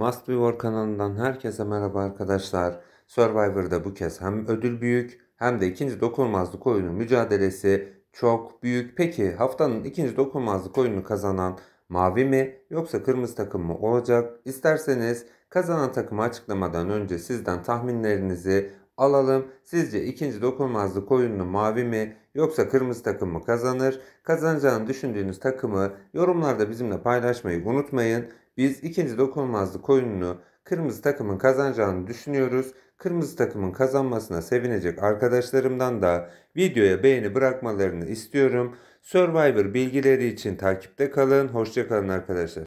Must Be War kanalından herkese merhaba arkadaşlar. Survivor'da bu kez hem ödül büyük hem de ikinci dokunulmazlık oyunu mücadelesi çok büyük. Peki haftanın ikinci dokunulmazlık oyunu kazanan mavi mi yoksa kırmızı takım mı olacak? İsterseniz kazanan takımı açıklamadan önce sizden tahminlerinizi alalım. Sizce ikinci dokunulmazlık oyununu mavi mi yoksa kırmızı takım mı kazanır? Kazanacağını düşündüğünüz takımı yorumlarda bizimle paylaşmayı unutmayın. Biz ikinci dokunulmazlık oyununu kırmızı takımın kazanacağını düşünüyoruz. Kırmızı takımın kazanmasına sevinecek arkadaşlarımdan da videoya beğeni bırakmalarını istiyorum. Survivor bilgileri için takipte kalın. Hoşçakalın arkadaşlar.